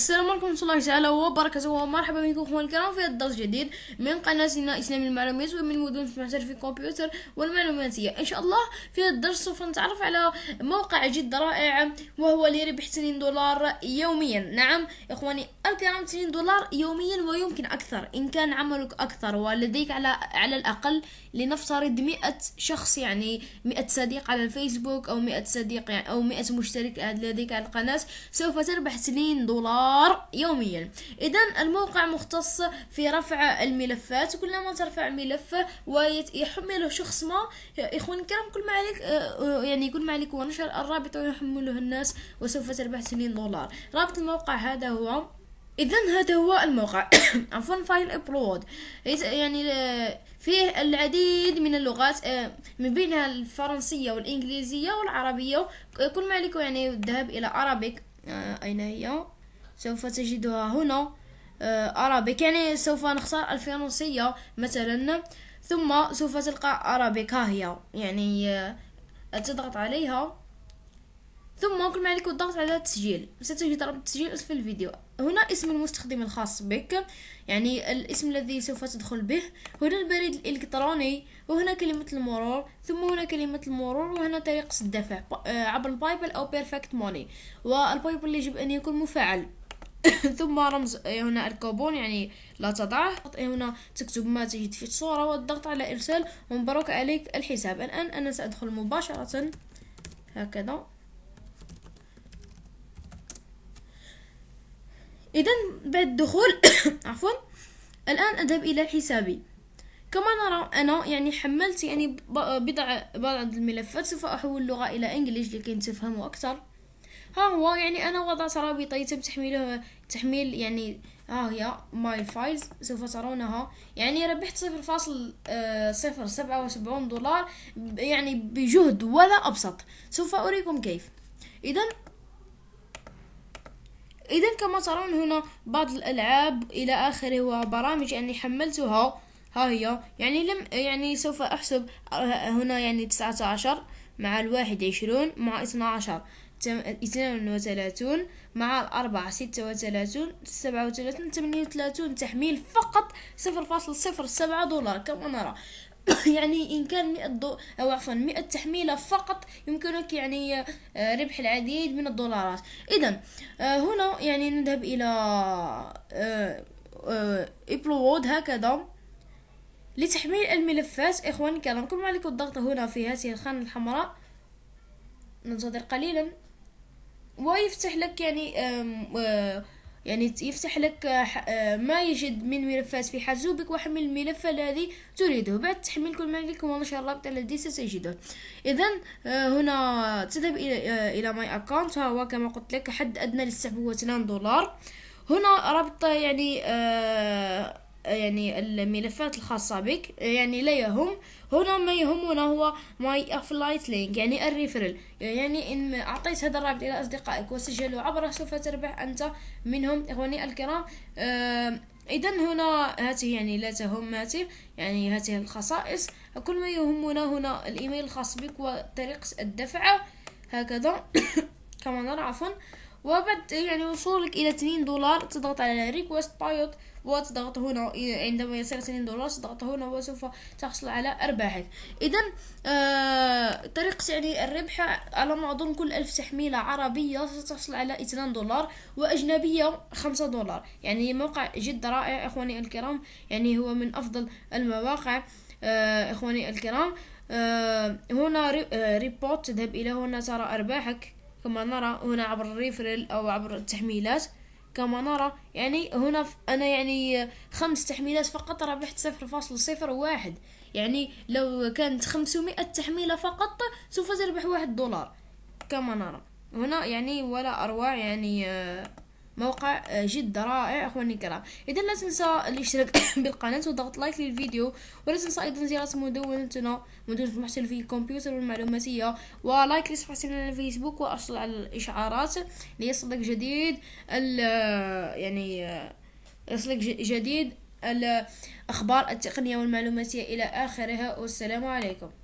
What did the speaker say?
السلام عليكم ورحمة الله تعالى وبركاته ومرحبا بكم اخوان الكرام في الدرس الجديد من قناتنا إسلام المعلومات ومن مدن المعترف في الكمبيوتر والمعلوماتية إن شاء الله في هذا الدرس سوف نتعرف على موقع جد رائع وهو اللي يربح 2 دولار يوميا نعم إخواني الكرام 2 دولار يوميا ويمكن أكثر إن كان عملك أكثر ولديك على على الأقل لنفترض 100 شخص يعني 100 صديق على الفيسبوك أو 100 صديق يعني أو 100 مشترك لديك على القناة سوف تربح 2 دولار الاخبار يوميا إذا الموقع مختص في رفع الملفات كلما ترفع ملف ويحمله شخص ما إخوان الكرام كل ما عليك آه، يعني يقول ما عليك هو نشر الرابط ويحمله الناس وسوف تربح سنين دولار رابط الموقع هذا هو اذا هذا هو الموقع عفوا فايل ابلود يعني آه، فيه العديد من اللغات آه، من بينها الفرنسية والإنجليزية والعربية كل ما عليكم يعني الذهاب إلى عربيك أين هي سوف تجدها هنا آه، أرابيك يعني سوف نختار الفرنسية مثلا ثم سوف تلقى أرابيك هي يعني تضغط آه، عليها ثم كل ما عليك الضغط على التسجيل ستجد رابط التسجيل أسفل الفيديو هنا اسم المستخدم الخاص بك يعني الاسم الذي سوف تدخل به هنا البريد الإلكتروني وهنا كلمة المرور ثم هنا كلمة المرور وهنا طريقة الدفع آه، عبر البايبل أو بيرفكت موني والبايبل يجب أن يكون مفعل ثم رمز إيه هنا الكوبون يعني لا تضعه إيه هنا تكتب ما تجد في الصورة والضغط على إرسال ومبروك عليك الحساب الآن أنا سأدخل مباشرة هكذا إذا بعد الدخول عفوا الآن أذهب إلى حسابي كما نرى أنا يعني حملت يعني بضع بعض الملفات سوف أحول اللغة إلى إنجليش لكي تفهموا أكثر ها هو يعني انا وضعت رابطة طيب يتم تحميله تحميل يعني ها هي ماي فايلز سوف ترونها يعني ربحت صفر فاصل آه، صفر سبعة وسبعون دولار يعني بجهد ولا أبسط سوف أريكم كيف إذا إذا كما ترون هنا بعض الألعاب إلى آخره وبرامج يعني حملتها ها هي يعني لم يعني سوف أحسب آه، هنا يعني تسعة عشر مع الواحد عشرون مع اثنا عشر اثنان وثلاثون مع الأربعة ستة وثلاثون سبعة وثلاثون ثمانية وثلاثون تحميل فقط صفر فاصل صفر سبعة دولار كما نرى يعني إن كان مئة دو أو عفوا مئة تحميلة فقط يمكنك يعني آه، ربح العديد من الدولارات إذا آه، هنا يعني نذهب إلى إبلود آه، هكذا لتحميل الملفات إخواني الكرام كم عليكم الضغط هنا في هذه الخانة الحمراء ننتظر قليلا ويفتح لك يعني يعني يفتح لك آه، آه، ما يجد من ملفات في حاسوبك وحمل الملف الذي تريده بعد تحميل كل ما يمكنكم ونشر الرابط الذي ستجده اذا آه، هنا تذهب الى الى ماي اكونت ها هو كما قلت لك حد ادنى للسحب هو 2 دولار هنا رابط يعني يعني الملفات الخاصة بك يعني لا يهم هنا ما يهمنا هو ماي افلايت لينك يعني الريفرل يعني ان اعطيت هذا الرابط الى اصدقائك وسجلوا عبره سوف تربح انت منهم اخواني الكرام آه اذا هنا هاته يعني لا تهم هاته يعني هاته الخصائص كل ما يهمنا هنا الايميل الخاص بك وطريقة الدفع هكذا كما نرى عفوا وبعد يعني وصولك إلى 2 دولار تضغط على ريكوست بايوت وتضغط هنا إيه، عندما يصير 2 دولار تضغط هنا وسوف تحصل على أرباحك إذا آه طريقة يعني الربح على ما أظن كل ألف تحميلة عربية ستحصل على 2 دولار وأجنبية 5 دولار يعني موقع جد رائع إخواني الكرام يعني هو من أفضل المواقع آه إخواني الكرام آه هنا ريبوت تذهب آه، إلى هنا ترى أرباحك كما نرى هنا عبر الريفرل أو عبر التحميلات كما نرى يعني هنا أنا يعني خمس تحميلات فقط ربحت صفر فاصل صفر واحد يعني لو كانت خمسمائة تحميلة فقط سوف تربح واحد دولار كما نرى هنا يعني ولا أروع يعني آه، موقع آه، جد رائع اخواني الكرام اذا لا تنسى الاشتراك بالقناه وضغط لايك للفيديو ولا تنسى ايضا زياره مدونتنا مدونه محسن في الكمبيوتر والمعلوماتيه ولايك لصفحتنا على الفيسبوك وارسل على الاشعارات ليصلك جديد آه، يعني آه، يصلك جديد الاخبار التقنيه والمعلوماتيه الى اخرها والسلام عليكم